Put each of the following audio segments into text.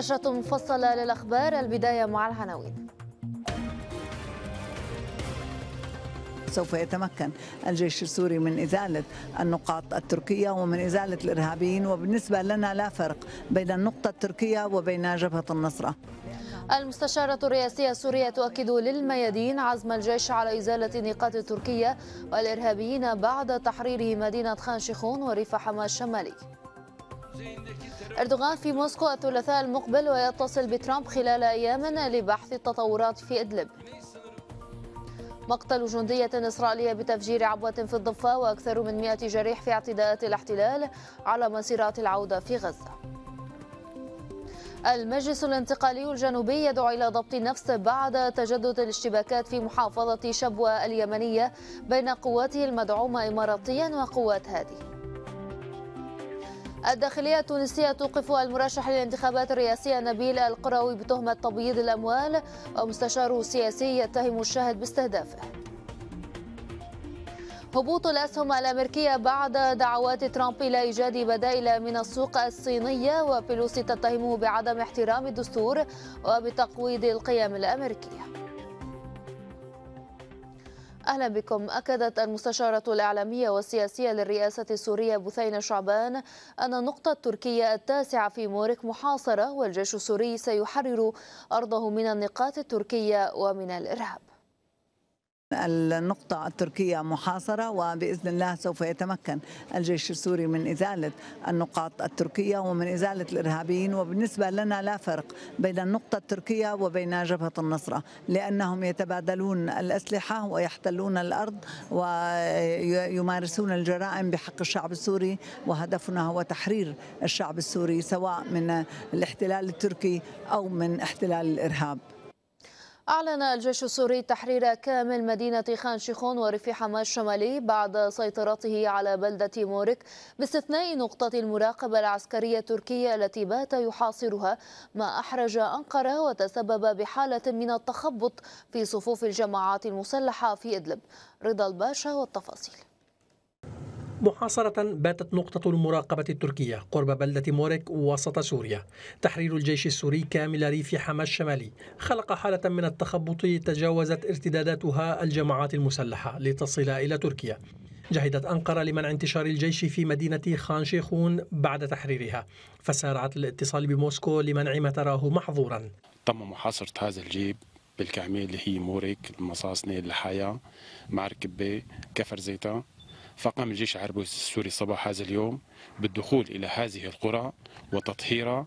نشرة مفصلة للأخبار البداية مع العناوين سوف يتمكن الجيش السوري من إزالة النقاط التركية ومن إزالة الإرهابيين وبالنسبة لنا لا فرق بين النقطة التركية وبين جبهة النصرة المستشارة الرئاسية السورية تؤكد للميادين عزم الجيش على إزالة نقاط التركية والإرهابيين بعد تحرير مدينة خان شيخون وريف حما الشمالي أردوغان في موسكو الثلاثاء المقبل ويتصل بترامب خلال أيام لبحث التطورات في إدلب مقتل جندية إسرائيلية بتفجير عبوة في الضفة وأكثر من 100 جريح في اعتداءات الاحتلال على مسيرات العودة في غزة المجلس الانتقالي الجنوبي يدعو إلى ضبط النفس بعد تجدد الاشتباكات في محافظة شبوة اليمنية بين قواته المدعومة إماراتيا وقوات هذه الداخلية التونسية توقف المرشح للانتخابات الرئاسية نبيل القروي بتهمة تبييض الأموال ومستشاره السياسي يتهم الشاهد باستهدافه هبوط الأسهم الأمريكية بعد دعوات ترامب إلى إيجاد بدائل من السوق الصينية وبيلوسي تتهمه بعدم احترام الدستور وبتقويض القيم الأمريكية أهلا بكم أكدت المستشارة الإعلامية والسياسية للرئاسة السورية بثينة شعبان أن النقطة التركية التاسعة في مورك محاصرة والجيش السوري سيحرر أرضه من النقاط التركية ومن الإرهاب النقطة التركية محاصرة وبإذن الله سوف يتمكن الجيش السوري من إزالة النقاط التركية ومن إزالة الإرهابيين وبالنسبة لنا لا فرق بين النقطة التركية وبين جبهة النصرة لأنهم يتبادلون الأسلحة ويحتلون الأرض ويمارسون الجرائم بحق الشعب السوري وهدفنا هو تحرير الشعب السوري سواء من الاحتلال التركي أو من احتلال الإرهاب أعلن الجيش السوري تحرير كامل مدينة خان شيخون وريف حماة الشمالي بعد سيطرته على بلدة مورك باستثناء نقطة المراقبة العسكرية التركية التي بات يحاصرها ما أحرج أنقرة وتسبب بحالة من التخبط في صفوف الجماعات المسلحة في إدلب رضا الباشا والتفاصيل محاصرة باتت نقطة المراقبة التركية قرب بلدة موريك وسط سوريا تحرير الجيش السوري كامل ريف حما الشمالي خلق حالة من التخبط تجاوزت ارتداداتها الجماعات المسلحة لتصل إلى تركيا جهدت أنقرة لمنع انتشار الجيش في مدينة خان شيخون بعد تحريرها فسارعت الاتصال بموسكو لمنع ما تراه محظورا تم محاصرة هذا الجيب بالكامل اللي هي موريك المصاصنة اللحايا معركبة كفر زيتا فقام الجيش العربي السوري صباح هذا اليوم بالدخول إلى هذه القرى وتطهيرها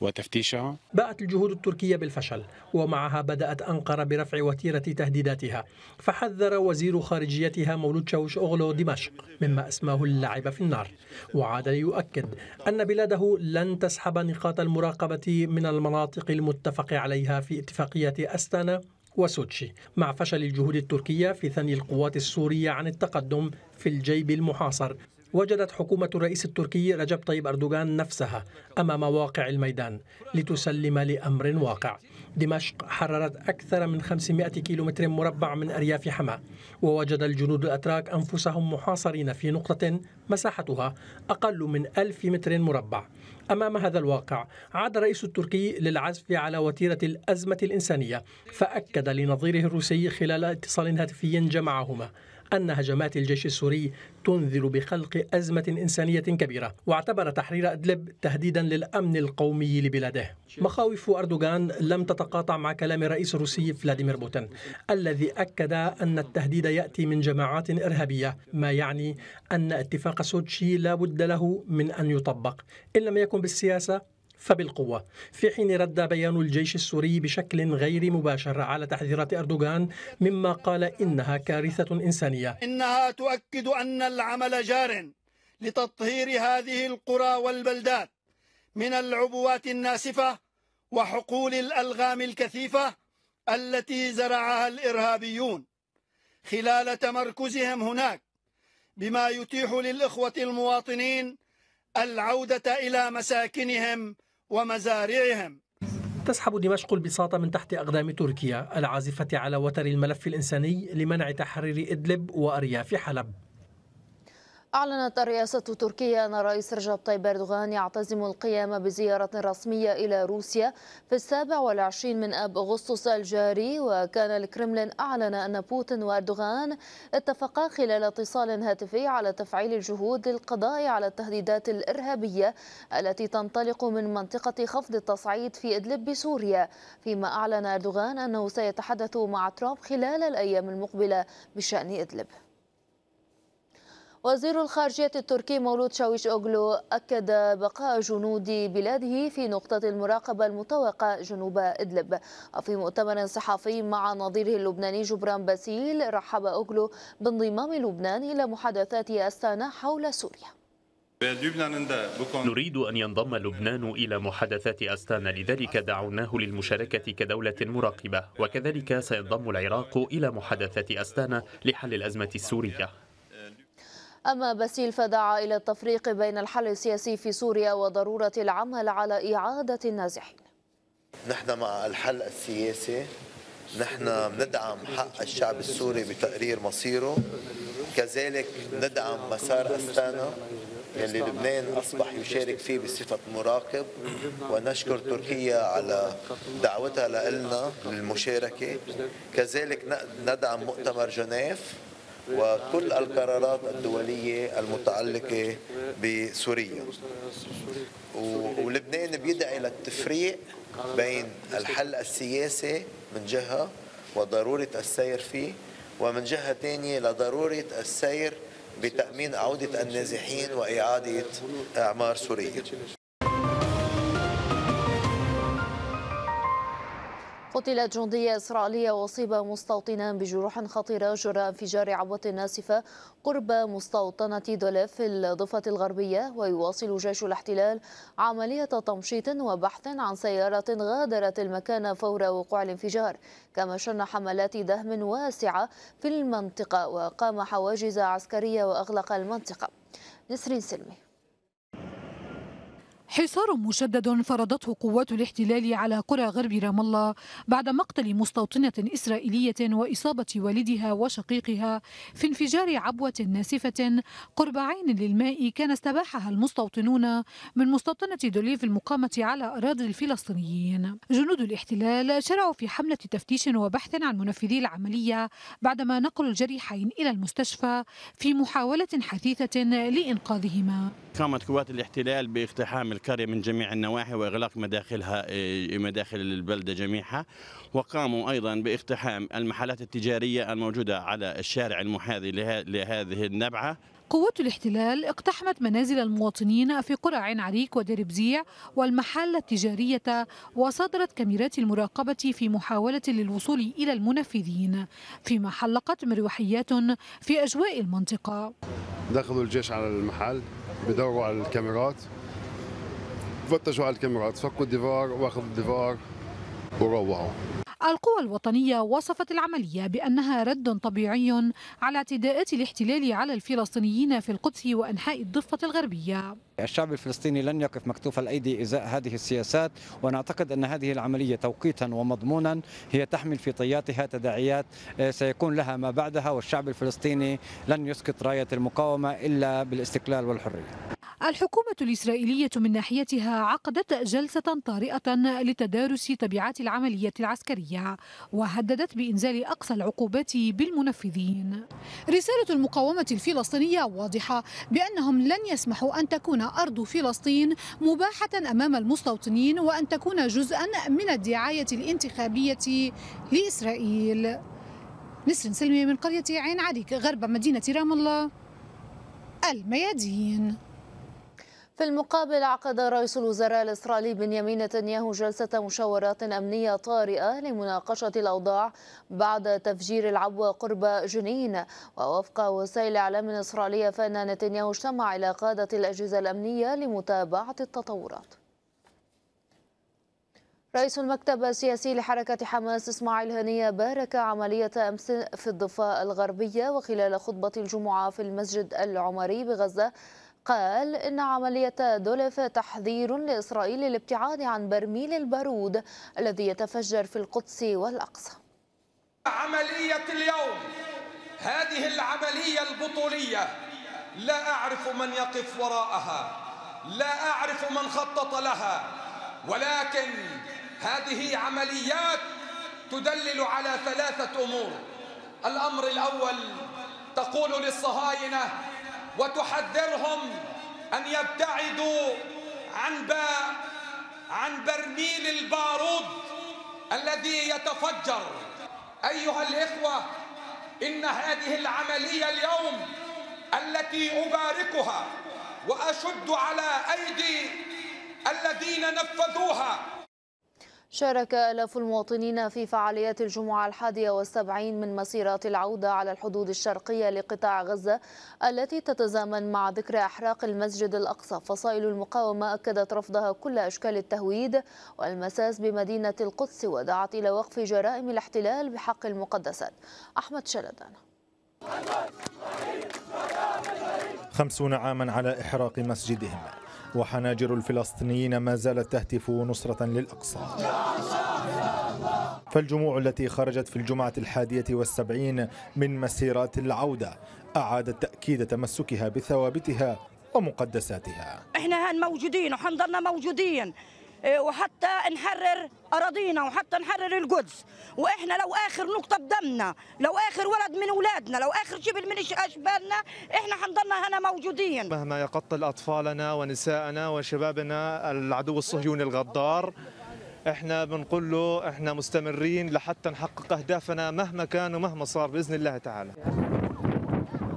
وتفتيشها باءت الجهود التركية بالفشل ومعها بدأت أنقرة برفع وتيرة تهديداتها فحذر وزير خارجيتها مولود شاوش أغلو دمشق مما أسماه اللعب في النار وعاد ليؤكد أن بلاده لن تسحب نقاط المراقبة من المناطق المتفق عليها في اتفاقية أستانا وسوتشي مع فشل الجهود التركية في ثني القوات السورية عن التقدم في الجيب المحاصر وجدت حكومة الرئيس التركي رجب طيب أردوغان نفسها أمام واقع الميدان لتسلم لأمر واقع دمشق حررت أكثر من 500 كيلومتر مربع من أرياف حماة ووجد الجنود الأتراك أنفسهم محاصرين في نقطة مساحتها أقل من ألف متر مربع أمام هذا الواقع عاد الرئيس التركي للعزف على وتيرة الأزمة الإنسانية فأكد لنظيره الروسي خلال اتصال هاتفي جمعهما أن هجمات الجيش السوري تنذر بخلق أزمة إنسانية كبيرة واعتبر تحرير أدلب تهديدا للأمن القومي لبلاده مخاوف أردوغان لم تتقاطع مع كلام الرئيس الروسي فلاديمير بوتين الذي أكد أن التهديد يأتي من جماعات إرهابية ما يعني أن اتفاق سوتشي لا بد له من أن يطبق إن لم يكن بالسياسة فبالقوة في حين رد بيان الجيش السوري بشكل غير مباشر على تحذيرات أردوغان مما قال إنها كارثة إنسانية إنها تؤكد أن العمل جار لتطهير هذه القرى والبلدات من العبوات الناسفة وحقول الألغام الكثيفة التي زرعها الإرهابيون خلال تمركزهم هناك بما يتيح للإخوة المواطنين العودة إلى مساكنهم ومزارعهم تسحب دمشق البساط من تحت أقدام تركيا العازفة على وتر الملف الإنساني لمنع تحرير إدلب وأرياف حلب أعلنت الرئاسة التركية أن الرئيس رجب طيب أردوغان يعتزم القيام بزيارة رسمية إلى روسيا في السابع والعشرين من أب أغسطس الجاري وكان الكرملين أعلن أن بوتين وأردوغان اتفقا خلال اتصال هاتفي على تفعيل الجهود للقضاء على التهديدات الإرهابية التي تنطلق من منطقة خفض التصعيد في إدلب بسوريا فيما أعلن أردوغان أنه سيتحدث مع ترامب خلال الأيام المقبلة بشأن إدلب وزير الخارجية التركي مولود شاويش أوغلو أكد بقاء جنود بلاده في نقطة المراقبة المتوقعة جنوب إدلب وفي مؤتمر صحفي مع نظيره اللبناني جبران باسيل رحب أوغلو بانضمام لبنان إلى محادثات أستانا حول سوريا نريد أن ينضم لبنان إلى محادثات أستانا لذلك دعوناه للمشاركة كدولة مراقبة وكذلك سينضم العراق إلى محادثات أستانا لحل الأزمة السورية أما باسيل فدعا إلى التفريق بين الحل السياسي في سوريا وضرورة العمل على إعادة النازحين نحن مع الحل السياسي نحن ندعم حق الشعب السوري بتقرير مصيره كذلك ندعم مسار أستانا يلي لبنان أصبح يشارك فيه بصفة مراقب ونشكر تركيا على دعوتها لنا للمشاركة كذلك ندعم مؤتمر جنيف وكل القرارات الدولية المتعلقة بسوريا ولبنان بيدعي للتفريق بين الحل السياسي من جهة وضرورة السير فيه ومن جهة ثانية لضرورة السير بتأمين عودة النازحين وإعادة أعمار سوريا قتلت جندية إسرائيلية وأصيب مستوطنان بجروح خطيرة جراء انفجار عبوة ناسفة قرب مستوطنة دولف في الضفة الغربية ويواصل جيش الاحتلال عملية تمشيط وبحث عن سيارة غادرت المكان فور وقوع الانفجار كما شن حملات دهم واسعة في المنطقة وقام حواجز عسكرية وأغلق المنطقة نسرين سلمي حصار مشدد فرضته قوات الاحتلال على قرى غرب رام الله بعد مقتل مستوطنة إسرائيلية وإصابة والدها وشقيقها في انفجار عبوة ناسفة قرب عين للماء كان استباحها المستوطنون من مستوطنة دوليف المقامة على أراضي الفلسطينيين جنود الاحتلال شرعوا في حملة تفتيش وبحث عن منفذي العملية بعدما نقلوا الجريحين إلى المستشفى في محاولة حثيثة لإنقاذهما قامت قوات الاحتلال باقتحام القرية من جميع النواحي وإغلاق مداخلها آه، مداخل البلدة جميعها وقاموا أيضا باقتحام المحلات التجارية الموجودة على الشارع المحاذي لهذه النبعة قوات الاحتلال اقتحمت منازل المواطنين في قرى عين عريك ودير بزيع والمحال التجارية وصدرت كاميرات المراقبة في محاولة للوصول إلى المنفذين فيما حلقت مروحيات في أجواء المنطقة دخلوا الجيش على المحل بدوروا على الكاميرات فتشوا على الكاميرات فكوا الديفار واخذوا الديفار وروعوا القوى الوطنية وصفت العملية بأنها رد طبيعي على اعتداءات الاحتلال على الفلسطينيين في القدس وأنحاء الضفة الغربية الشعب الفلسطيني لن يقف مكتوف الأيدي إزاء هذه السياسات ونعتقد أن هذه العملية توقيتا ومضمونا هي تحمل في طياتها تداعيات آه، سيكون لها ما بعدها والشعب الفلسطيني لن يسقط راية المقاومة إلا بالاستقلال والحرية الحكومة الإسرائيلية من ناحيتها عقدت جلسة طارئة لتدارس تبعات العملية العسكرية وهددت بإنزال أقصى العقوبات بالمنفذين رسالة المقاومة الفلسطينية واضحة بأنهم لن يسمحوا أن تكون أرض فلسطين مباحة أمام المستوطنين وأن تكون جزءا من الدعاية الانتخابية لإسرائيل نسر سلمي من قرية عين عليك غرب مدينة رام الله الميادين في المقابل عقد رئيس الوزراء الإسرائيلي بنيامين نتنياهو جلسة مشاورات أمنية طارئة لمناقشة الأوضاع بعد تفجير العبوة قرب جنين ووفق وسائل إعلام إسرائيلية فإن نتنياهو اجتمع إلى قادة الأجهزة الأمنية لمتابعة التطورات رئيس المكتب السياسي لحركة حماس إسماعيل هنية بارك عملية أمس في الضفة الغربية وخلال خطبة الجمعة في المسجد العمري بغزة قال إن عملية دولف تحذير لإسرائيل الابتعاد عن برميل البارود الذي يتفجر في القدس والأقصى عملية اليوم هذه العملية البطولية لا أعرف من يقف وراءها لا أعرف من خطط لها ولكن هذه عمليات تدلل على ثلاثة أمور الأمر الأول تقول للصهاينة وتحذرهم أن يبتعدوا عن عن برميل البارود الذي يتفجر أيها الإخوة إن هذه العملية اليوم التي أباركها وأشد على أيدي الذين نفذوها شارك آلاف المواطنين في فعاليات الجمعة الحادية والسبعين من مسيرات العودة على الحدود الشرقية لقطاع غزة التي تتزامن مع ذكرى إحراق المسجد الأقصى فصائل المقاومة أكدت رفضها كل أشكال التهويد والمساس بمدينة القدس ودعت إلى وقف جرائم الاحتلال بحق المقدسات أحمد شلدان خمسون عاما على إحراق مسجدهم وحناجر الفلسطينيين ما زالت تهتف نصرة للأقصى فالجموع التي خرجت في الجمعة الحادية والسبعين من مسيرات العودة أعادت تأكيد تمسكها بثوابتها ومقدساتها احنا هان موجودين وحنظلنا موجودين إيه، وحتى نحرر اراضينا وحتى نحرر القدس واحنا لو اخر نقطه بدمنا لو اخر ولد من اولادنا لو اخر جبل من اشبالنا احنا حنضلنا هنا موجودين مهما يقتل اطفالنا ونساءنا وشبابنا العدو الصهيوني الغدار احنا بنقول له احنا مستمرين لحتى نحقق اهدافنا مهما كان ومهما صار باذن الله تعالى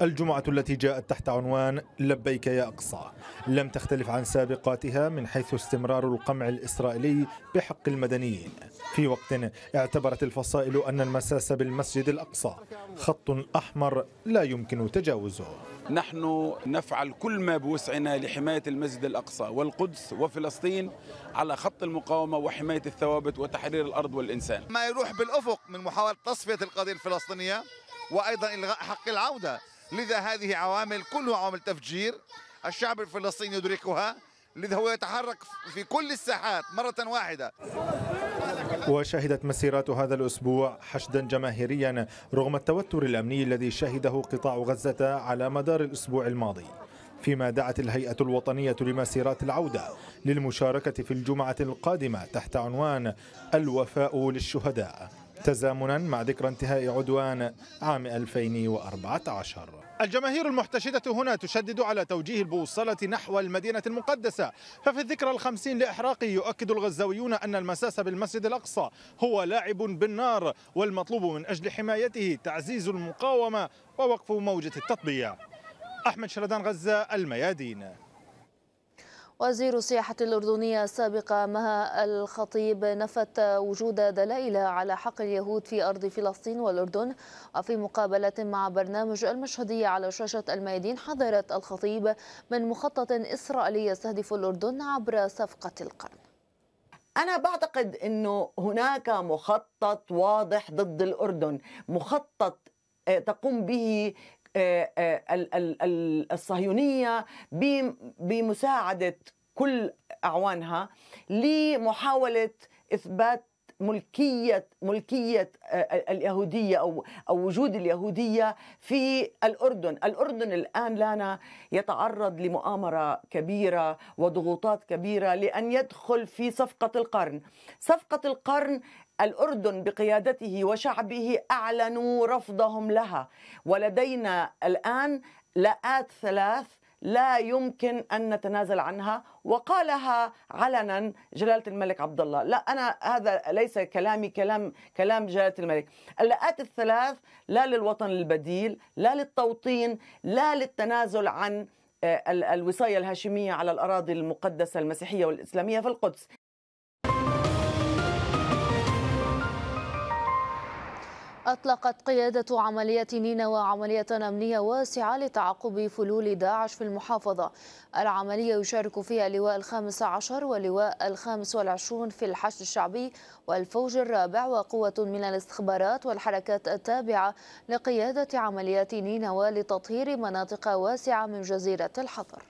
الجمعة التي جاءت تحت عنوان لبيك يا أقصى لم تختلف عن سابقاتها من حيث استمرار القمع الإسرائيلي بحق المدنيين في وقت اعتبرت الفصائل أن المساس بالمسجد الأقصى خط أحمر لا يمكن تجاوزه نحن نفعل كل ما بوسعنا لحماية المسجد الأقصى والقدس وفلسطين على خط المقاومة وحماية الثوابت وتحرير الأرض والإنسان ما يروح بالأفق من محاولة تصفية القضية الفلسطينية وأيضا إلغاء حق العودة لذا هذه عوامل كلها عوامل تفجير الشعب الفلسطيني يدركها لذا هو يتحرك في كل الساحات مرة واحدة وشهدت مسيرات هذا الأسبوع حشدا جماهيريا رغم التوتر الأمني الذي شهده قطاع غزة على مدار الأسبوع الماضي فيما دعت الهيئة الوطنية لمسيرات العودة للمشاركة في الجمعة القادمة تحت عنوان الوفاء للشهداء تزامنا مع ذكرى انتهاء عدوان عام 2014 الجماهير المحتشدة هنا تشدد على توجيه البوصلة نحو المدينة المقدسة ففي الذكرى الخمسين لإحراق يؤكد الغزاويون أن المساس بالمسجد الأقصى هو لاعب بالنار والمطلوب من أجل حمايته تعزيز المقاومة ووقف موجة التطبيع أحمد شردان غزة الميادين وزير السياحة الأردنية السابقة مها الخطيب نفت وجود دلائل على حق اليهود في أرض فلسطين والأردن وفي مقابلة مع برنامج المشهدية على شاشة الميادين حذرت الخطيب من مخطط إسرائيلي يستهدف الأردن عبر صفقة القرن أنا بعتقد أنه هناك مخطط واضح ضد الأردن مخطط آه، تقوم به آه، آه، الصهيونيه بمساعده كل اعوانها لمحاوله اثبات ملكية ملكية آه، اليهودية أو أو وجود اليهودية في الأردن، الأردن الآن لانا يتعرض لمؤامرة كبيرة وضغوطات كبيرة لأن يدخل في صفقة القرن، صفقة القرن الأردن بقيادته وشعبه أعلنوا رفضهم لها ولدينا الآن لآت ثلاث لا يمكن ان نتنازل عنها وقالها علنا جلاله الملك عبد الله لا انا هذا ليس كلامي كلام كلام جلاله الملك اللقات الثلاث لا للوطن البديل لا للتوطين لا للتنازل عن آه، الوصاية الهاشمية على الأراضي المقدسة المسيحية والإسلامية في القدس أطلقت قيادة عملية نينوى عملية أمنية واسعة لتعقب فلول داعش في المحافظة العملية يشارك فيها اللواء الخامس عشر واللواء الخامس والعشرون في الحشد الشعبي والفوج الرابع وقوة من الاستخبارات والحركات التابعة لقيادة عمليات نينوى لتطهير مناطق واسعة من جزيرة الحطر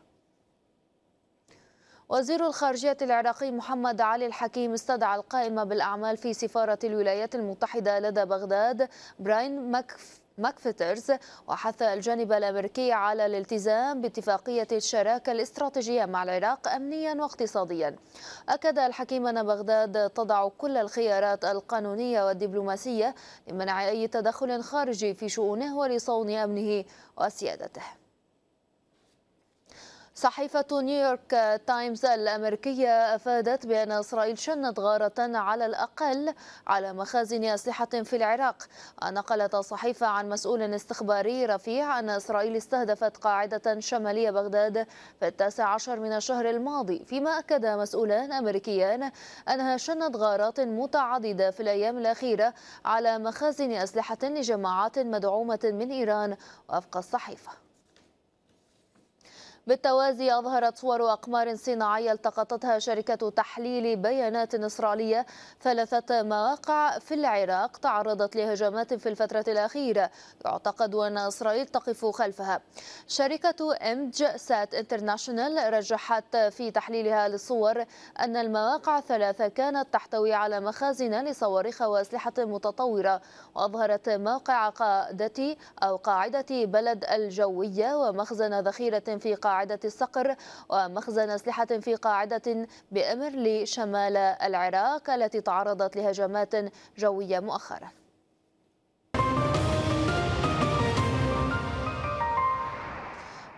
وزير الخارجية العراقي محمد علي الحكيم استدعى القائمة بالأعمال في سفارة الولايات المتحدة لدى بغداد براين مكف ماكفترز وحث الجانب الأمريكي على الالتزام باتفاقية الشراكة الاستراتيجية مع العراق أمنيا واقتصاديا أكد الحكيم أن بغداد تضع كل الخيارات القانونية والدبلوماسية لمنع أي تدخل خارجي في شؤونه ولصون أمنه وسيادته صحيفة نيويورك تايمز الأمريكية أفادت بأن إسرائيل شنت غارة على الأقل على مخازن أسلحة في العراق ونقلت الصحيفة عن مسؤول استخباري رفيع أن إسرائيل استهدفت قاعدة شمالية بغداد في التاسع عشر من الشهر الماضي فيما أكد مسؤولان أمريكيان أنها شنت غارات متعددة في الأيام الأخيرة على مخازن أسلحة لجماعات مدعومة من إيران وفق الصحيفة بالتوازي أظهرت صور أقمار صناعية التقطتها شركة تحليل بيانات إسرائيلية ثلاثة مواقع في العراق تعرضت لهجمات في الفترة الأخيرة يعتقد أن إسرائيل تقف خلفها شركة إمج سات انترناشونال رجحت في تحليلها للصور أن المواقع الثلاثة كانت تحتوي على مخازن لصواريخ وأسلحة متطورة وأظهرت موقع قاعدة أو قاعدة بلد الجوية ومخزن ذخيرة في قاعدة قاعدة الصقر ومخزن أسلحة في قاعدة بأمر لشمال العراق التي تعرضت لهجمات جوية مؤخراً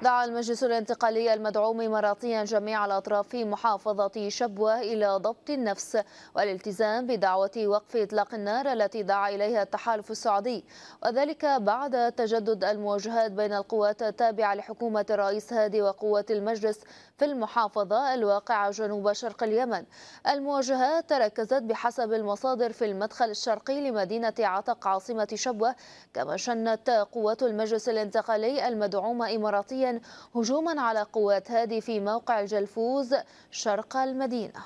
دعا المجلس الانتقالي المدعوم مراتيا جميع الأطراف في محافظة شبوة إلى ضبط النفس والالتزام بدعوة وقف إطلاق النار التي دعا إليها التحالف السعودي وذلك بعد تجدد المواجهات بين القوات التابعة لحكومة الرئيس هادي وقوات المجلس في المحافظة الواقعة جنوب شرق اليمن المواجهات تركزت بحسب المصادر في المدخل الشرقي لمدينة عتق عاصمة شبوة كما شنت قوات المجلس الانتقالي المدعومة إماراتيا هجوما على قوات هادي في موقع الجلفوز شرق المدينة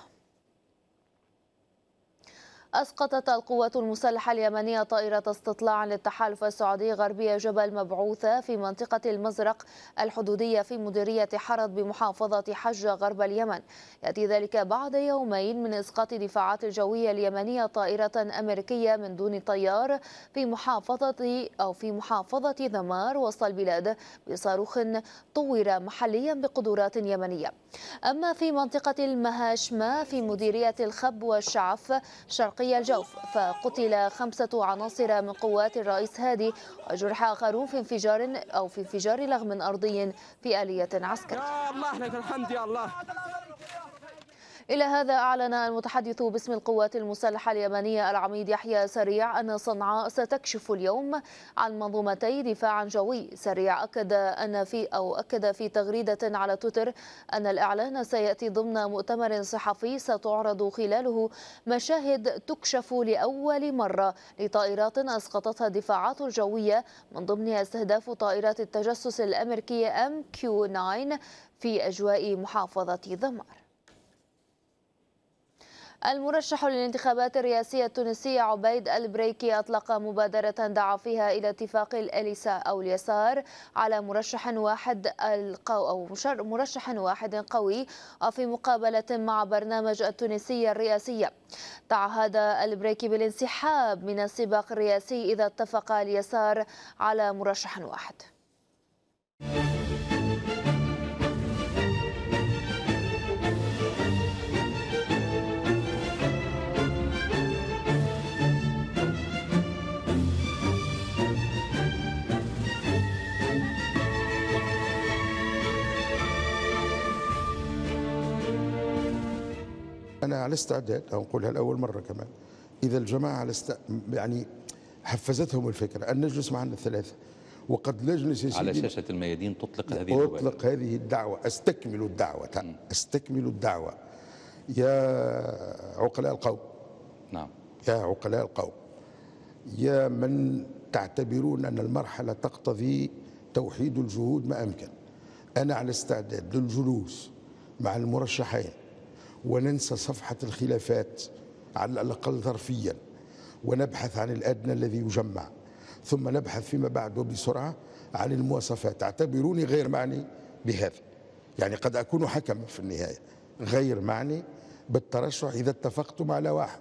أسقطت القوات المسلحة اليمنية طائرة استطلاع للتحالف السعودي غربية جبل مبعوثة في منطقة المزرق الحدودية في مديرية حرد بمحافظة حجة غرب اليمن يأتي ذلك بعد يومين من إسقاط دفاعات الجوية اليمنية طائرة أمريكية من دون طيار في محافظة أو في محافظة ذمار وسط البلاد بصاروخ طور محليا بقدرات يمنية أما في منطقة المهاشمة في مديرية الخب والشعف شرقي شرقي الجوف فقتل خمسة عناصر من قوات الرئيس هادي وجرح آخرون في انفجار أو في انفجار لغم أرضي في آلية عسكرية الله لك الحمد يا الله إلى هذا أعلن المتحدث باسم القوات المسلحة اليمنية العميد يحيى سريع أن صنعاء ستكشف اليوم عن منظومتي دفاع جوي سريع أكد أن في أو أكد في تغريدة على تويتر أن الإعلان سيأتي ضمن مؤتمر صحفي ستعرض خلاله مشاهد تكشف لأول مرة لطائرات أسقطتها الدفاعات الجوية من ضمنها استهداف طائرات التجسس الأمريكية MQ-9 في أجواء محافظة ذمار المرشح للانتخابات الرئاسية التونسية عبيد البريكي أطلق مبادرة دعا فيها إلى اتفاق الأليسة أو اليسار على مرشح واحد القو أو مرشح واحد قوي وفي مقابلة مع برنامج التونسية الرئاسية تعهد البريكي بالانسحاب من السباق الرئاسي إذا اتفق اليسار على مرشح واحد أنا على استعداد او أقولها لأول مرة كمان إذا الجماعة على است... يعني حفزتهم الفكرة أن نجلس معنا الثلاثة وقد نجلس يا على شاشة الميادين تطلق هذه أطلق هذه الدعوة أستكمل الدعوة أستكمل الدعوة يا عقلاء القوم نعم يا عقلاء القوم يا من تعتبرون أن المرحلة تقتضي توحيد الجهود ما أمكن أنا على استعداد للجلوس مع المرشحين وننسى صفحة الخلافات على الأقل ظرفيا ونبحث عن الأدنى الذي يجمع ثم نبحث فيما بعد وبسرعة عن المواصفات اعتبروني غير معني بهذا يعني قد أكون حكما في النهاية غير معني بالترشح إذا اتفقتم على واحد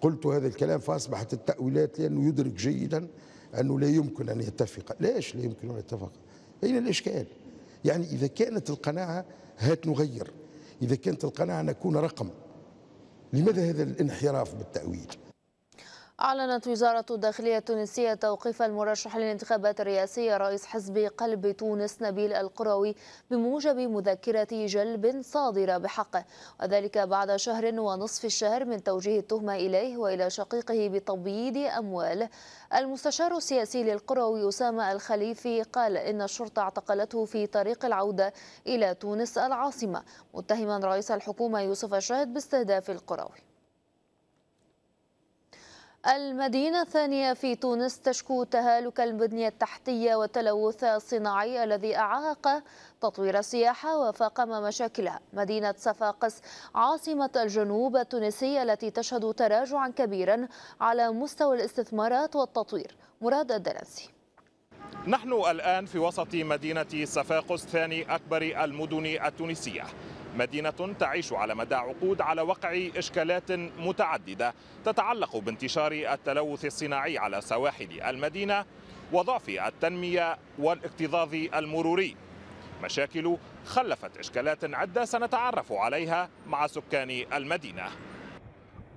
قلت هذا الكلام فأصبحت التأويلات لأنه يدرك جيدا أنه لا يمكن أن يتفق ليش لا يمكن أن يتفق أين الإشكال يعني إذا كانت القناعة هات نغير إذا كانت القناعة أن رقم لماذا هذا الانحراف بالتأويل أعلنت وزارة الداخلية التونسية توقيف المرشح للانتخابات الرئاسية رئيس حزب قلب تونس نبيل القروي بموجب مذكرة جلب صادرة بحقه وذلك بعد شهر ونصف الشهر من توجيه التهمة إليه وإلى شقيقه بتبييض أموال المستشار السياسي للقروي أسامة الخليفي قال إن الشرطة اعتقلته في طريق العودة إلى تونس العاصمة متهما رئيس الحكومة يوسف الشاهد باستهداف القروي المدينة الثانية في تونس تشكو تهالك البنية التحتية والتلوث الصناعي الذي أعاق تطوير السياحة وفاقم مشاكلها مدينة صفاقس عاصمة الجنوب التونسية التي تشهد تراجعا كبيرا على مستوى الاستثمارات والتطوير مراد الدلنسي نحن الآن في وسط مدينة صفاقس ثاني أكبر المدن التونسية مدينة تعيش على مدى عقود على وقع إشكالات متعددة تتعلق بانتشار التلوث الصناعي على سواحل المدينة وضعف التنمية والاكتظاظ المروري مشاكل خلفت إشكالات عدة سنتعرف عليها مع سكان المدينة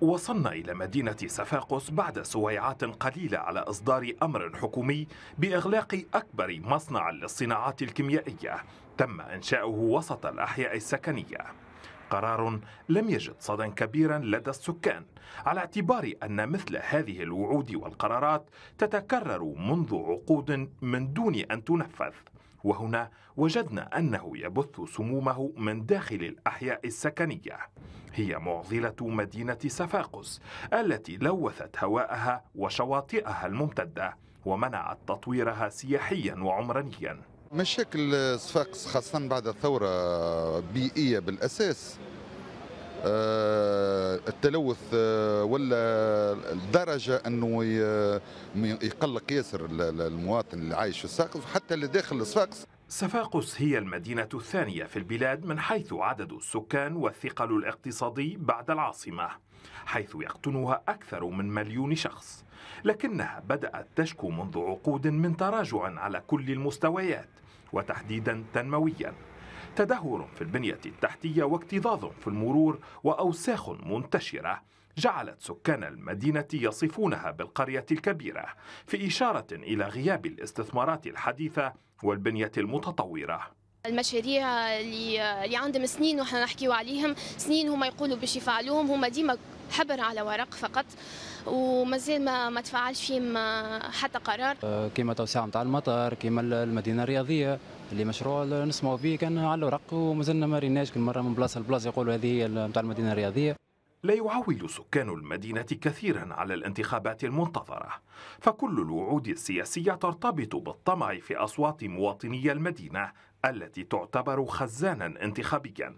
وصلنا إلى مدينة صفاقس بعد سويعات قليلة على إصدار أمر حكومي بإغلاق أكبر مصنع للصناعات الكيميائية تم إنشاؤه وسط الأحياء السكنية قرار لم يجد صدى كبيرا لدى السكان على اعتبار ان مثل هذه الوعود والقرارات تتكرر منذ عقود من دون ان تنفذ وهنا وجدنا انه يبث سمومه من داخل الاحياء السكنيه هي معضله مدينه صفاقس التي لوثت هواءها وشواطئها الممتده ومنعت تطويرها سياحيا وعمرانيا مشاكل صفاقس خاصة بعد الثورة بيئية بالأساس آه، التلوث آه، ولا الدرجة أنه يقلق ياسر المواطن اللي عايش في صفاقس وحتى اللي داخل صفاقس صفاقس هي المدينة الثانية في البلاد من حيث عدد السكان والثقل الاقتصادي بعد العاصمة حيث يقطنها أكثر من مليون شخص لكنها بدأت تشكو منذ عقود من تراجع على كل المستويات وتحديدا تنمويا تدهور في البنية التحتية واكتظاظ في المرور وأوساخ منتشرة جعلت سكان المدينة يصفونها بالقرية الكبيرة في إشارة إلى غياب الاستثمارات الحديثة والبنية المتطورة المشاريع اللي, اللي عندهم سنين وحنا نحكيو عليهم سنين هما يقولوا باش يفعلوهم هما ديما حبر على ورق فقط ومازال ما, ما تفعلش فيه حتى قرار آه، كيما توسيع نتاع المطار كيما المدينه الرياضيه اللي مشروع نسمعوا به كان على الورق ومازلنا ما ريناش كل مره من بلاصه لبلاصه يقولوا هذه نتاع المدينه الرياضيه لا يعول سكان المدينة كثيرا على الانتخابات المنتظرة فكل الوعود السياسية ترتبط بالطمع في أصوات مواطني المدينة التي تعتبر خزانا انتخابيا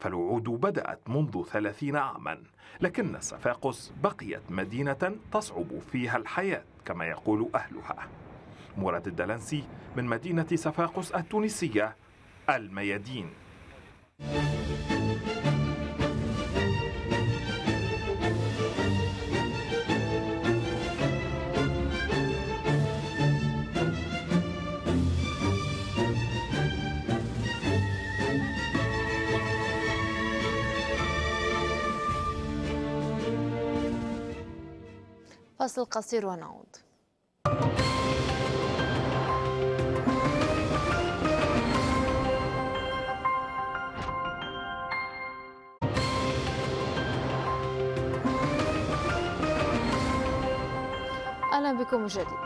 فالوعود بدأت منذ ثلاثين عاما لكن صفاقس بقيت مدينة تصعب فيها الحياة كما يقول أهلها مراد الدلنسي من مدينة صفاقس التونسية الميادين thank you فاصل قصير ونعود اهلا بكم من جديد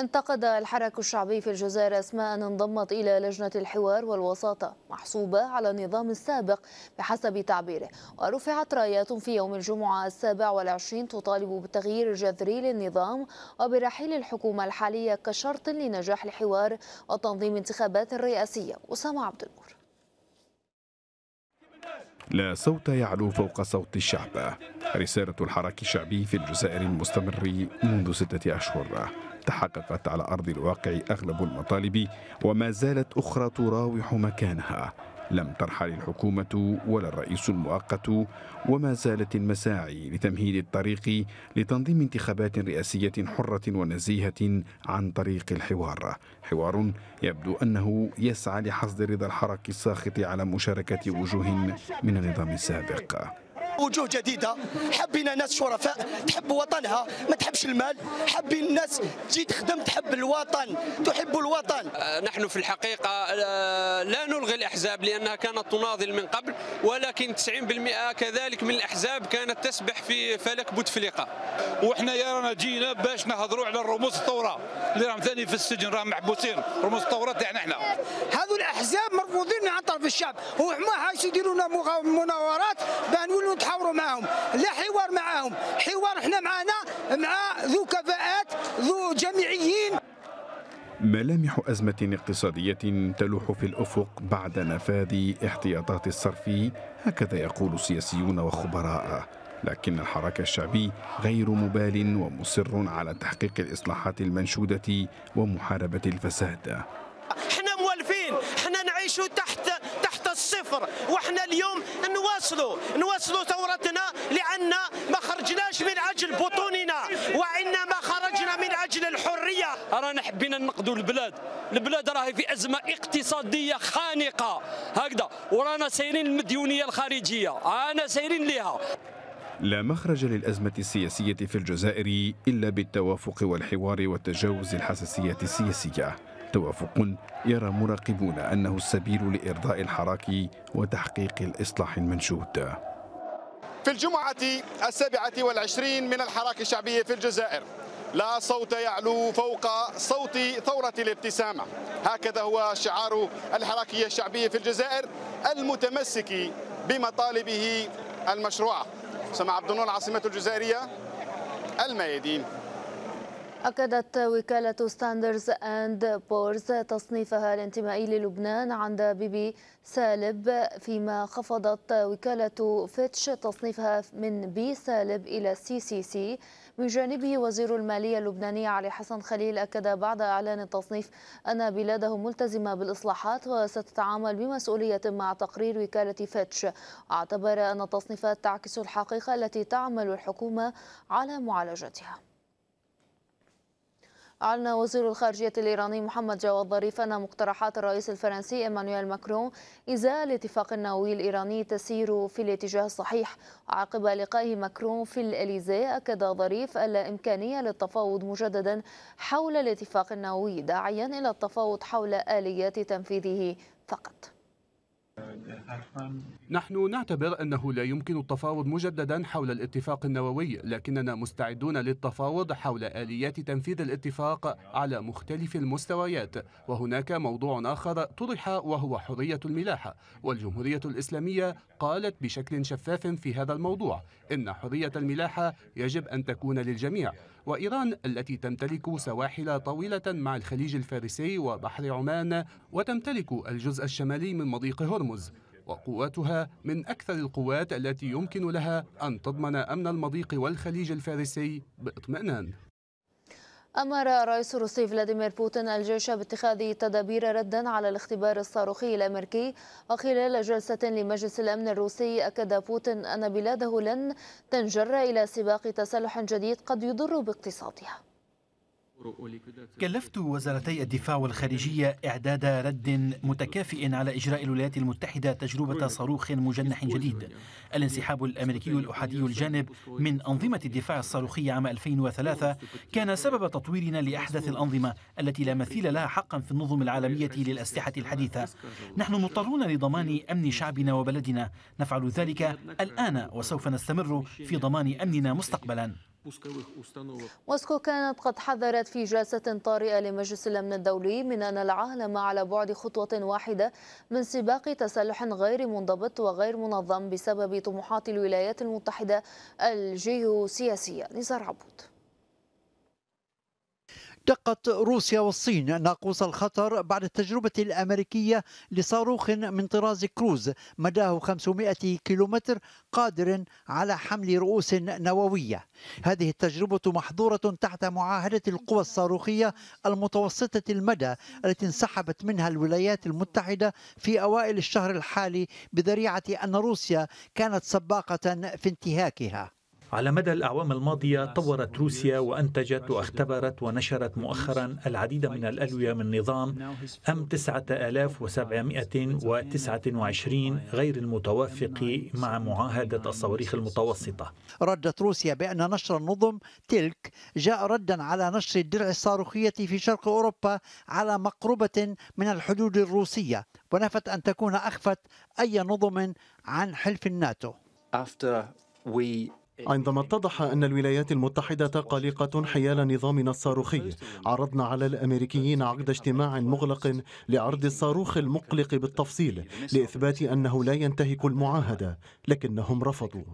انتقد الحراك الشعبي في الجزائر أسماء انضمت إلى لجنة الحوار والوساطة محسوبة على النظام السابق بحسب تعبيره ورفعت رايات في يوم الجمعة السابع والعشرين تطالب بالتغيير الجذري للنظام وبرحيل الحكومة الحالية كشرط لنجاح الحوار وتنظيم انتخابات رئاسية أسامة عبد النور لا صوت يعلو فوق صوت الشعب رسالة الحراك الشعبي في الجزائر المستمر منذ ستة أشهر تحققت على أرض الواقع أغلب المطالب وما زالت أخرى تراوح مكانها لم ترحل الحكومة ولا الرئيس المؤقت وما زالت المساعي لتمهيد الطريق لتنظيم انتخابات رئاسية حرة ونزيهة عن طريق الحوار حوار يبدو أنه يسعى لحصد رضا الحركة الساخط على مشاركة وجوه من النظام السابق وجوه جديده حبينا ناس شرفاء تحب وطنها ما تحبش المال حابين الناس تجي تخدم تحب الوطن تحب الوطن آه، نحن في الحقيقه آه، لا نلغي الاحزاب لانها كانت تناضل من قبل ولكن 90% كذلك من الاحزاب كانت تسبح في فلك بوتفليقه وحنا يا رانا جينا باش نهضروا على رموز الثوره اللي راهم ثاني في السجن راهم محبوسين رموز الثوره تاعنا احنا هذو الاحزاب مرفوضين من طرف الشعب وهما هاش يديروا لنا مناورات باش نولوا تحاوروا معاهم لا حوار معاهم حوار احنا معانا مع ذو كفاءات ذو جامعيين ملامح أزمة اقتصادية تلوح في الأفق بعد نفاذ احتياطات الصرف هكذا يقول السياسيون وخبراء لكن الحراك الشعبي غير مبال ومصر على تحقيق الإصلاحات المنشودة ومحاربة الفساد احنا موالفين احنا نعيش تحت تحت الصفر واحنا اليوم نواصلوا نواصلوا ثورتنا لأن ما خرجناش من أجل بطوننا وإنما خرجنا من أجل الحرية رانا حبينا ننقذوا البلاد البلاد راهي في أزمة اقتصادية خانقة هكذا ورانا سايرين المديونية الخارجية أنا سايرين لها لا مخرج للأزمة السياسية في الجزائر إلا بالتوافق والحوار وتجاوز الحساسية السياسية توافق يرى مراقبون أنه السبيل لإرضاء الحراك وتحقيق الإصلاح المنشود في الجمعة السابعة والعشرين من الحراك الشعبي في الجزائر لا صوت يعلو فوق صوت ثورة الابتسامة هكذا هو شعار الحراكية الشعبية في الجزائر المتمسك بمطالبه المشروعة سمع عبد النور العاصمة الجزائرية الميادين أكدت وكالة ستاندرز أند بورز تصنيفها الانتمائي للبنان عند بيبي سالب فيما خفضت وكالة فيتش تصنيفها من بي سالب إلى سي سي سي من جانبه وزير المالية اللبناني علي حسن خليل أكد بعد إعلان التصنيف أن بلاده ملتزمة بالإصلاحات وستتعامل بمسؤولية مع تقرير وكالة فيتش واعتبر أن التصنيفات تعكس الحقيقة التي تعمل الحكومة على معالجتها أعلن وزير الخارجية الإيراني محمد جواد ظريف أن مقترحات الرئيس الفرنسي إيمانويل ماكرون إزاء الاتفاق النووي الإيراني تسير في الاتجاه الصحيح عقب لقائه ماكرون في الإليزي أكد ظريف إمكانية للتفاوض مجددا حول الاتفاق النووي داعيا إلى التفاوض حول آليات تنفيذه فقط نحن نعتبر أنه لا يمكن التفاوض مجددا حول الاتفاق النووي لكننا مستعدون للتفاوض حول آليات تنفيذ الاتفاق على مختلف المستويات وهناك موضوع آخر طرح وهو حرية الملاحة والجمهورية الإسلامية قالت بشكل شفاف في هذا الموضوع إن حرية الملاحة يجب أن تكون للجميع وإيران التي تمتلك سواحل طويلة مع الخليج الفارسي وبحر عمان وتمتلك الجزء الشمالي من مضيق هرمز وقواتها من أكثر القوات التي يمكن لها أن تضمن أمن المضيق والخليج الفارسي باطمئنان أمر الرئيس الروسي فلاديمير بوتين الجيش باتخاذ تدابير ردا على الاختبار الصاروخي الأمريكي وخلال جلسة لمجلس الأمن الروسي أكد بوتين أن بلاده لن تنجر إلى سباق تسلح جديد قد يضر باقتصادها كلفت وزارتي الدفاع والخارجية إعداد رد متكافئ على إجراء الولايات المتحدة تجربة صاروخ مجنح جديد الانسحاب الأمريكي الأحادي الجانب من أنظمة الدفاع الصاروخية عام 2003 كان سبب تطويرنا لأحدث الأنظمة التي لا مثيل لها حقا في النظم العالمية للأسلحة الحديثة نحن مضطرون لضمان أمن شعبنا وبلدنا نفعل ذلك الآن وسوف نستمر في ضمان أمننا مستقبلا موسكو كانت قد حذرت في جلسة طارئة لمجلس الأمن الدولي من أن العالم على بعد خطوة واحدة من سباق تسلح غير منضبط وغير منظم بسبب طموحات الولايات المتحدة الجيوسياسية نزار عبود اشتقت روسيا والصين ناقوس الخطر بعد التجربة الأمريكية لصاروخ من طراز كروز مداه 500 كيلومتر قادر على حمل رؤوس نووية هذه التجربة محظورة تحت معاهدة القوى الصاروخية المتوسطة المدى التي انسحبت منها الولايات المتحدة في أوائل الشهر الحالي بذريعة أن روسيا كانت سباقة في انتهاكها على مدى الأعوام الماضية طورت روسيا وأنتجت واختبرت ونشرت مؤخرا العديد من الألوية من نظام أم 9729 غير المتوافق مع معاهدة الصواريخ المتوسطة ردت روسيا بأن نشر النظم تلك جاء ردا على نشر الدرع الصاروخية في شرق أوروبا على مقربة من الحدود الروسية ونفت أن تكون أخفت أي نظم عن حلف الناتو After we عندما اتضح أن الولايات المتحدة قلقة حيال نظامنا الصاروخي عرضنا على الأمريكيين عقد اجتماع مغلق لعرض الصاروخ المقلق بالتفصيل لإثبات أنه لا ينتهك المعاهدة لكنهم رفضوا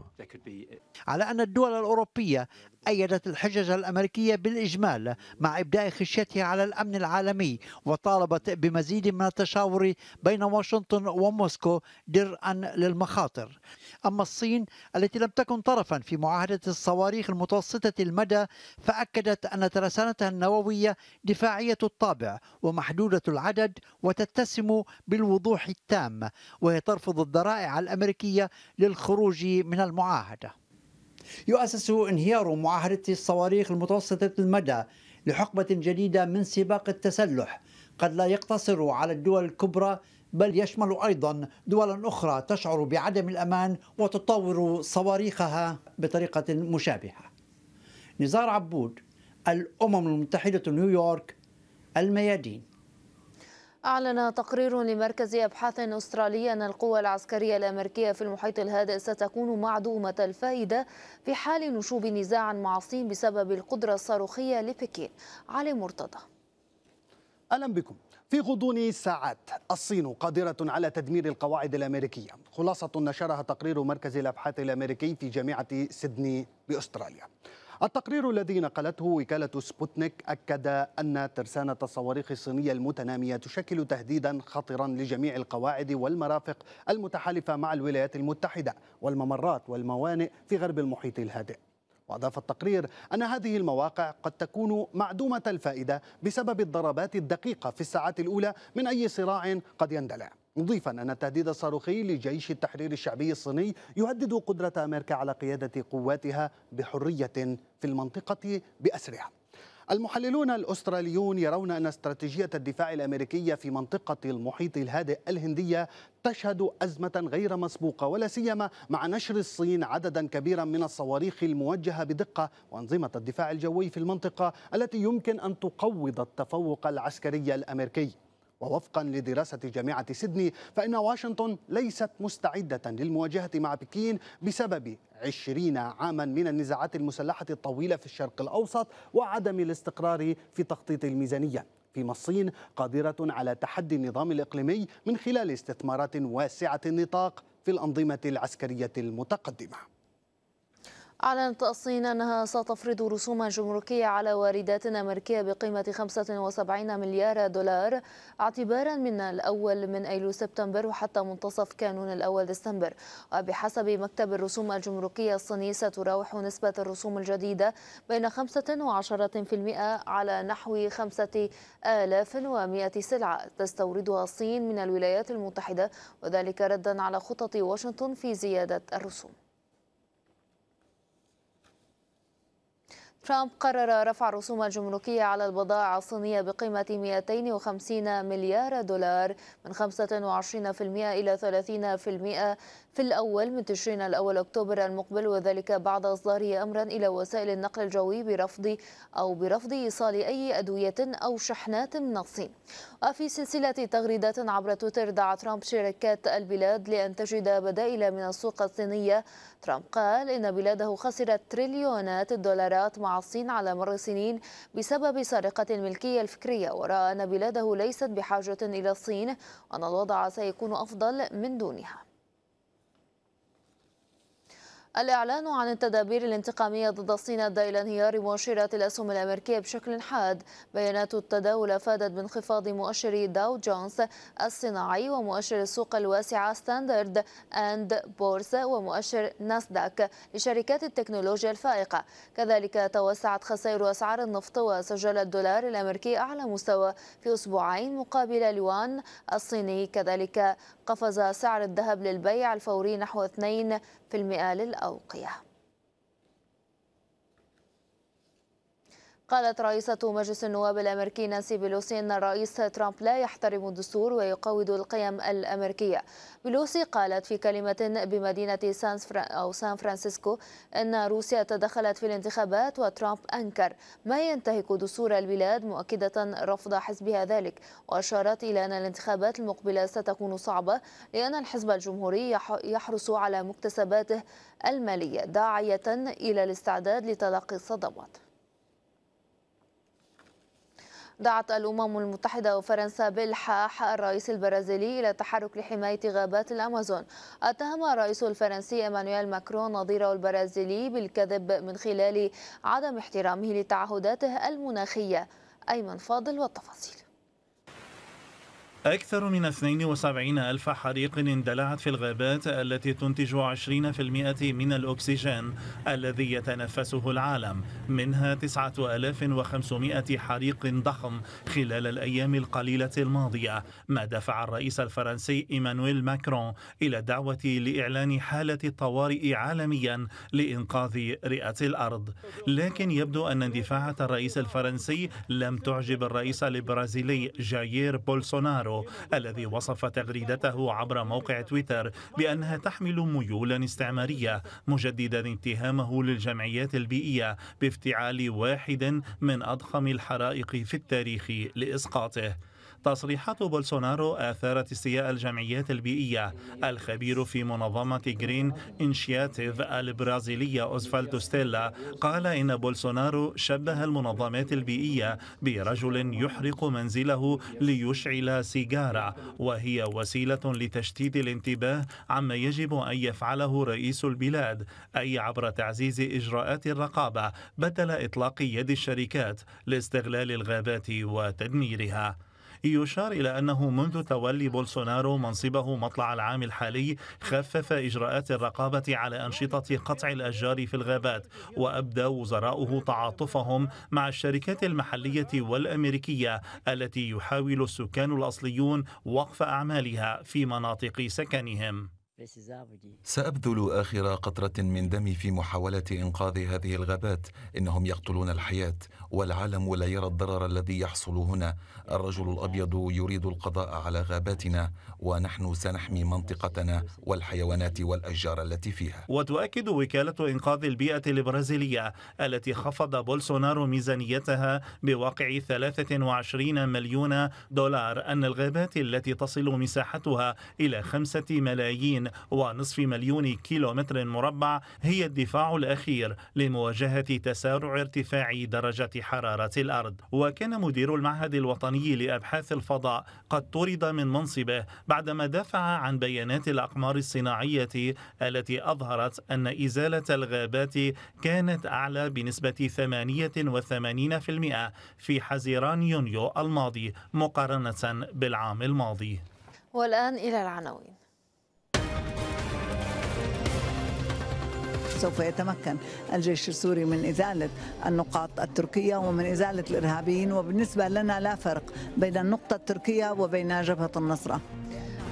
على أن الدول الأوروبية أيدت الحجج الأمريكية بالإجمال مع إبداء خشيتها على الأمن العالمي وطالبت بمزيد من التشاور بين واشنطن وموسكو درءا للمخاطر أما الصين التي لم تكن طرفا في معاهدة الصواريخ المتوسطة المدى فأكدت أن ترسانتها النووية دفاعية الطابع ومحدودة العدد وتتسم بالوضوح التام وهي ترفض الذرائع الأمريكية للخروج من المعاهدة يؤسس انهيار معاهدة الصواريخ المتوسطة المدى لحقبة جديدة من سباق التسلح قد لا يقتصر على الدول الكبرى بل يشمل ايضا دولا اخرى تشعر بعدم الامان وتطور صواريخها بطريقه مشابهه. نزار عبود الامم المتحده نيويورك الميادين أعلن تقرير لمركز أبحاث أسترالي أن القوى العسكرية الأمريكية في المحيط الهادئ ستكون معدومة الفائدة في حال نشوب نزاع مع الصين بسبب القدرة الصاروخية لبكين علي مرتضى أهلا بكم في غضون ساعات الصين قادرة على تدمير القواعد الأمريكية خلاصة نشرها تقرير مركز الأبحاث الأمريكي في جامعة سيدني بأستراليا التقرير الذي نقلته وكالة سبوتنيك أكد أن ترسانة الصواريخ الصينية المتنامية تشكل تهديدا خطرا لجميع القواعد والمرافق المتحالفة مع الولايات المتحدة والممرات والموانئ في غرب المحيط الهادئ وأضاف التقرير أن هذه المواقع قد تكون معدومة الفائدة بسبب الضربات الدقيقة في الساعات الأولى من أي صراع قد يندلع مضيفا أن التهديد الصاروخي لجيش التحرير الشعبي الصيني يهدد قدرة أمريكا على قيادة قواتها بحرية في المنطقة بأسرها المحللون الاستراليون يرون ان استراتيجيه الدفاع الامريكيه في منطقه المحيط الهادئ الهنديه تشهد ازمه غير مسبوقه ولا سيما مع نشر الصين عددا كبيرا من الصواريخ الموجهه بدقه وانظمه الدفاع الجوي في المنطقه التي يمكن ان تقوض التفوق العسكري الامريكي ووفقا لدراسة جامعة سيدني فإن واشنطن ليست مستعدة للمواجهة مع بكين بسبب عشرين عاما من النزاعات المسلحة الطويلة في الشرق الأوسط وعدم الاستقرار في تخطيط الميزانية فيما الصين قادرة على تحدي النظام الإقليمي من خلال استثمارات واسعة النطاق في الأنظمة العسكرية المتقدمة أعلنت الصين أنها ستفرض رسوما جمركية على واردات أمريكية بقيمة 75 مليار دولار اعتبارا من الأول من أيلول سبتمبر وحتى منتصف كانون الأول ديسمبر وبحسب مكتب الرسوم الجمركية الصيني ستراوح نسبة الرسوم الجديدة بين 5 و10% على نحو 5100 سلعة تستوردها الصين من الولايات المتحدة وذلك ردا على خطط واشنطن في زيادة الرسوم ترامب قرر رفع الرسوم الجمركية على البضائع الصينية بقيمة 250 مليار دولار من 25% إلى 30% في الأول من تشرين الأول أكتوبر المقبل وذلك بعد إصداره أمرا إلى وسائل النقل الجوي برفض أو برفض إيصال أي أدوية أو شحنات من الصين وفي سلسلة تغريدات عبر تويتر دعا ترامب شركات البلاد لأن تجد بدائل من السوق الصينية ترامب قال إن بلاده خسرت تريليونات الدولارات مع الصين على مر سنين بسبب سرقة الملكية الفكرية ورأى أن بلاده ليست بحاجة إلى الصين وأن الوضع سيكون أفضل من دونها الإعلان عن التدابير الانتقامية ضد الصين أدى إلى انهيار مؤشرات الأسهم الأمريكية بشكل حاد بيانات التداول أفادت بانخفاض مؤشر داو جونز الصناعي ومؤشر السوق الواسعة ستاندرد أند بورس ومؤشر ناسداك لشركات التكنولوجيا الفائقة كذلك توسعت خسائر أسعار النفط وسجل الدولار الأمريكي أعلى مستوى في أسبوعين مقابل اليوان الصيني كذلك قفز سعر الذهب للبيع الفوري نحو 2% للأول الأوقية قالت رئيسة مجلس النواب الأمريكي نانسي بيلوسي أن الرئيس ترامب لا يحترم الدستور ويقود القيم الأمريكية. بيلوسي قالت في كلمة بمدينة سان, أو سان فرانسيسكو أن روسيا تدخلت في الانتخابات وترامب أنكر ما ينتهك دستور البلاد مؤكدة رفض حزبها ذلك وأشارت إلى أن الانتخابات المقبلة ستكون صعبة لأن الحزب الجمهوري يحرص على مكتسباته المالية داعية إلى الاستعداد لتلقي الصدمات. دعت الأمم المتحدة وفرنسا بالحاح الرئيس البرازيلي إلى التحرك لحماية غابات الأمازون اتهم الرئيس الفرنسي إيمانويل ماكرون نظيره البرازيلي بالكذب من خلال عدم احترامه لتعهداته المناخية أيمن فاضل والتفاصيل أكثر من 72 ألف حريق اندلعت في الغابات التي تنتج 20% من الأكسجين الذي يتنفسه العالم منها 9500 حريق ضخم خلال الأيام القليلة الماضية ما دفع الرئيس الفرنسي إيمانويل ماكرون إلى الدعوة لإعلان حالة الطوارئ عالميا لإنقاذ رئة الأرض لكن يبدو أن اندفاعة الرئيس الفرنسي لم تعجب الرئيس البرازيلي جايير بولسونارو الذي وصف تغريدته عبر موقع تويتر بأنها تحمل ميولا استعمارية مجددا اتهامه للجمعيات البيئية بافتعال واحد من أضخم الحرائق في التاريخ لإسقاطه تصريحات بولسونارو اثارت استياء الجمعيات البيئيه الخبير في منظمه جرين انشياتيف البرازيليه اوزفالدو ستيلا قال ان بولسونارو شبه المنظمات البيئيه برجل يحرق منزله ليشعل سيجاره وهي وسيله لتشتيت الانتباه عما يجب ان يفعله رئيس البلاد اي عبر تعزيز اجراءات الرقابه بدل اطلاق يد الشركات لاستغلال الغابات وتدميرها يشار إلى أنه منذ تولي بولسونارو منصبه مطلع العام الحالي خفف إجراءات الرقابة على أنشطة قطع الأشجار في الغابات وأبدى وزراؤه تعاطفهم مع الشركات المحلية والأمريكية التي يحاول السكان الأصليون وقف أعمالها في مناطق سكنهم سأبذل آخر قطرة من دمي في محاولة إنقاذ هذه الغابات إنهم يقتلون الحياة والعالم لا يرى الضرر الذي يحصل هنا الرجل الأبيض يريد القضاء على غاباتنا ونحن سنحمي منطقتنا والحيوانات والأشجار التي فيها وتؤكد وكالة إنقاذ البيئة البرازيلية التي خفض بولسونارو ميزانيتها بواقع 23 مليون دولار أن الغابات التي تصل مساحتها إلى 5 ملايين ونصف مليون كيلومتر مربع هي الدفاع الأخير لمواجهة تسارع ارتفاع درجة حرارة الأرض وكان مدير المعهد الوطني لأبحاث الفضاء قد طرد من منصبه بعدما دافع عن بيانات الأقمار الصناعية التي أظهرت أن إزالة الغابات كانت أعلى بنسبة 88% في حزيران يونيو الماضي مقارنة بالعام الماضي والآن إلى العناوين سوف يتمكن الجيش السوري من إزالة النقاط التركية ومن إزالة الإرهابيين وبالنسبة لنا لا فرق بين النقطة التركية وبين جبهة النصرة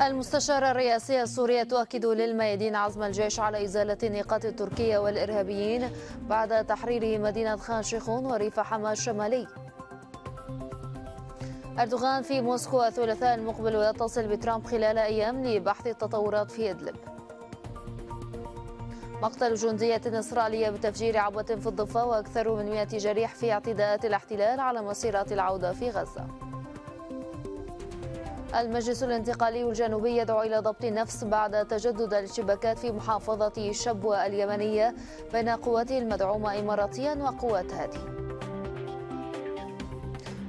المستشارة الرئاسية السورية تؤكد للميادين عزم الجيش على إزالة النقاط التركية والإرهابيين بعد تحرير مدينة خان شيخون وريف حما الشمالي أردوغان في موسكو الثلاثاء المقبل ويتصل بترامب خلال أيام لبحث التطورات في إدلب مقتل جندية إسرائيلية بتفجير عبوة في الضفة وأكثر من 100 جريح في اعتداءات الاحتلال على مسيرات العودة في غزة المجلس الانتقالي الجنوبي يدعو إلى ضبط النفس بعد تجدد الاشتباكات في محافظة شبوة اليمنية بين قوات المدعومة إماراتيا وقوات هادي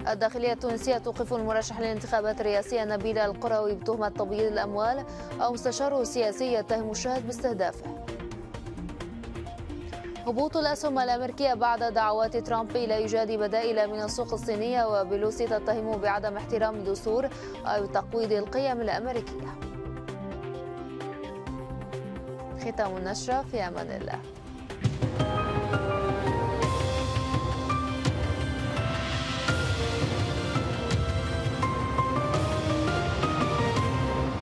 الداخلية التونسية توقف المرشح للانتخابات الرئاسية نبيل القروي بتهمة تبييض الأموال أو مستشاره السياسي يتهم الشاهد باستهدافه هبوط الأسهم الأمريكية بعد دعوات ترامب إلى إيجاد بدائل من السوق الصينية وبيلوسي تتهم بعدم احترام الدستور أو تقويض القيم الأمريكية ختام النشرة في أمان الله